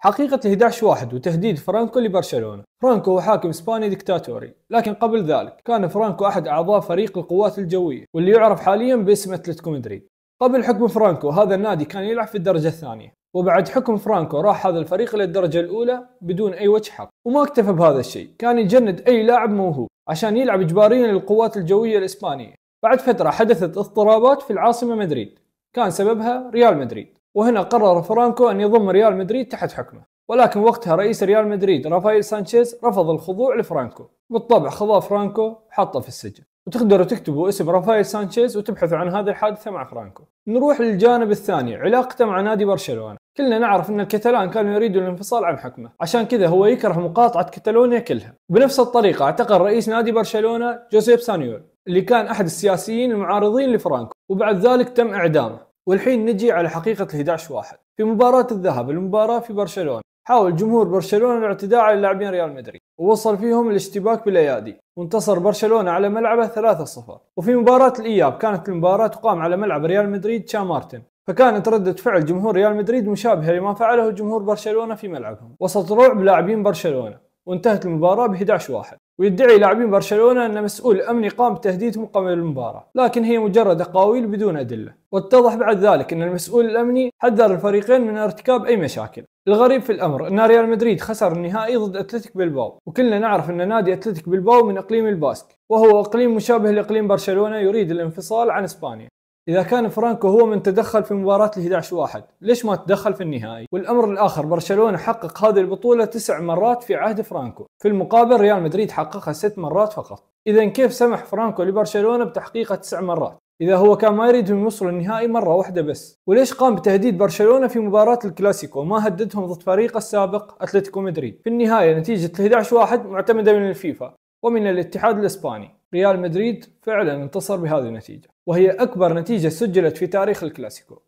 حقيقة 11 واحد وتهديد فرانكو لبرشلونة فرانكو هو حاكم اسباني دكتاتوري لكن قبل ذلك كان فرانكو احد اعضاء فريق القوات الجوية واللي يعرف حاليا باسم اتلتيكو مدريد قبل حكم فرانكو هذا النادي كان يلعب في الدرجة الثانية وبعد حكم فرانكو راح هذا الفريق إلى الدرجة الأولى بدون أي وجه حق وما اكتفى بهذا الشيء كان يجند أي لاعب موهوب عشان يلعب إجباريا للقوات الجوية الإسبانية بعد فترة حدثت اضطرابات في العاصمة مدريد كان سببها ريال مدريد وهنا قرر فرانكو أن يضم ريال مدريد تحت حكمه ولكن وقتها رئيس ريال مدريد رافائيل سانشيز رفض الخضوع لفرانكو بالطبع خضع فرانكو حطه في السجن وتقدروا تكتبوا اسم رافائيل سانشيز وتبحثوا عن هذه الحادثة مع فرانكو نروح للجانب الثاني علاقته مع نادي برشلونة كلنا نعرف ان الكتالان كانوا يريدوا الانفصال عن حكمه عشان كذا هو يكره مقاطعة كتالونيا كلها بنفس الطريقة اعتقل رئيس نادي برشلونة جوزيب سانيول اللي كان احد السياسيين المعارضين لفرانكو وبعد ذلك تم اعدامه والحين نجي على حقيقة ال 11 واحد في مباراة الذهاب المباراة في برشلونة حاول جمهور برشلونة الاعتداء على لاعبين ريال مدريد ووصل فيهم الاشتباك بالأيادي وانتصر برشلونة على ملعبه 3-0 وفي مباراة الإياب كانت المباراة تقام على ملعب ريال مدريد تشا مارتن فكانت ردة فعل جمهور ريال مدريد مشابهة لما فعله جمهور برشلونة في ملعبهم وسط رعب لاعبين برشلونة وانتهت المباراة ب 11 واحد ويدعي لاعبين برشلونة أن مسؤول أمني قام بتهديدهم قبل المباراة لكن هي مجرد أقاويل بدون أدلة واتضح بعد ذلك أن المسؤول الأمني حذر الفريقين من ارتكاب أي مشاكل الغريب في الأمر أن ريال مدريد خسر النهائي ضد أتلتيك بلباو وكلنا نعرف أن نادي أتلتيك بلباو من إقليم الباسك وهو إقليم مشابه لإقليم برشلونة يريد الانفصال عن إسبانيا اذا كان فرانكو هو من تدخل في مباراه ال 11 واحد ليش ما تدخل في النهائي والامر الاخر برشلونه حقق هذه البطوله تسع مرات في عهد فرانكو في المقابل ريال مدريد حققها ست مرات فقط اذا كيف سمح فرانكو لبرشلونه بتحقيقها تسع مرات اذا هو كان ما يريدهم يوصلوا النهائي مره واحده بس وليش قام بتهديد برشلونه في مباراه الكلاسيكو وما هددهم ضد فريقه السابق اتلتيكو مدريد في النهايه نتيجه 11 واحد معتمده من الفيفا ومن الاتحاد الاسباني ريال مدريد فعلا انتصر بهذه النتيجة وهي أكبر نتيجة سجلت في تاريخ الكلاسيكو